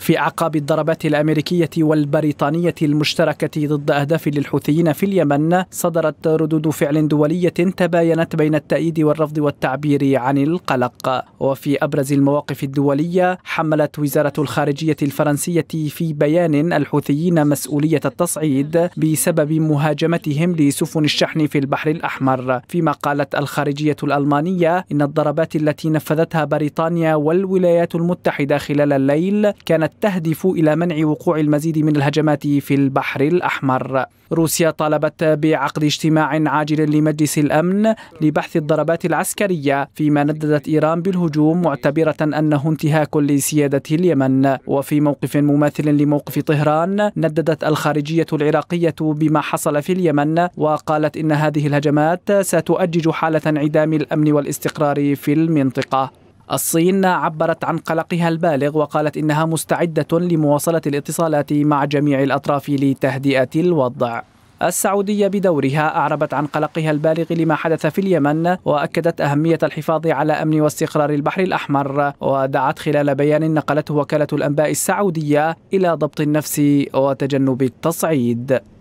في اعقاب الضربات الامريكيه والبريطانيه المشتركه ضد اهداف للحوثيين في اليمن صدرت ردود فعل دوليه تباينت بين التأييد والرفض والتعبير عن القلق وفي ابرز المواقف الدوليه حملت وزاره الخارجيه الفرنسيه في بيان الحوثيين مسؤوليه التصعيد بسبب مهاجمتهم لسفن الشحن في البحر الاحمر فيما قالت الخارجيه الالمانيه ان الضربات التي نفذتها بريطانيا والولايات المتحده خلال الليل كانت كانت تهدف إلى منع وقوع المزيد من الهجمات في البحر الأحمر روسيا طالبت بعقد اجتماع عاجل لمجلس الأمن لبحث الضربات العسكرية فيما نددت إيران بالهجوم معتبرة أنه انتهاك لسيادة اليمن وفي موقف مماثل لموقف طهران نددت الخارجية العراقية بما حصل في اليمن وقالت إن هذه الهجمات ستؤجج حالة انعدام الأمن والاستقرار في المنطقة الصين عبرت عن قلقها البالغ وقالت إنها مستعدة لمواصلة الاتصالات مع جميع الأطراف لتهدئة الوضع السعودية بدورها أعربت عن قلقها البالغ لما حدث في اليمن وأكدت أهمية الحفاظ على أمن واستقرار البحر الأحمر ودعت خلال بيان نقلته وكالة الأنباء السعودية إلى ضبط النفس وتجنب التصعيد